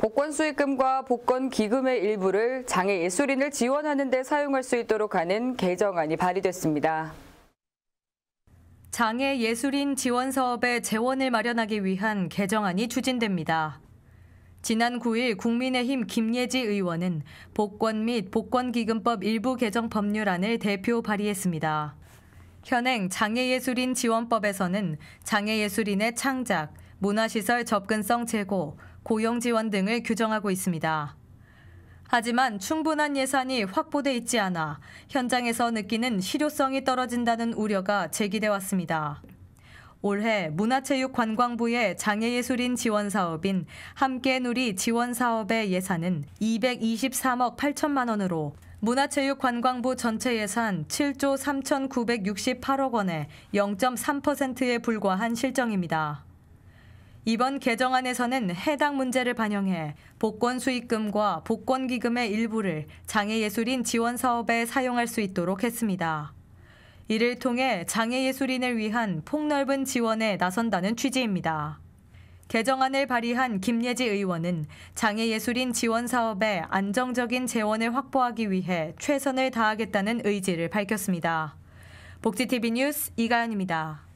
복권 수익금과 복권 기금의 일부를 장애 예술인을 지원하는 데 사용할 수 있도록 하는 개정안이 발의됐습니다. 장애 예술인 지원 사업에 재원을 마련하기 위한 개정안이 추진됩니다. 지난 9일 국민의힘 김예지 의원은 복권 및 복권기금법 일부 개정 법률안을 대표 발의했습니다. 현행 장애예술인 지원법에서는 장애예술인의 창작, 문화시설 접근성 제고, 고용 지원 등을 규정하고 있습니다. 하지만 충분한 예산이 확보돼 있지 않아 현장에서 느끼는 실효성이 떨어진다는 우려가 제기돼 왔습니다. 올해 문화체육관광부의 장애예술인 지원 사업인 함께 누리 지원 사업의 예산은 223억 8천만 원으로 문화체육관광부 전체 예산 7조 3,968억 원의 0.3%에 불과한 실정입니다. 이번 개정안에서는 해당 문제를 반영해 복권 수익금과 복권 기금의 일부를 장애예술인 지원 사업에 사용할 수 있도록 했습니다. 이를 통해 장애예술인을 위한 폭넓은 지원에 나선다는 취지입니다. 개정안을 발의한 김예지 의원은 장애예술인 지원 사업에 안정적인 재원을 확보하기 위해 최선을 다하겠다는 의지를 밝혔습니다. 복지TV 뉴스 이가연입니다.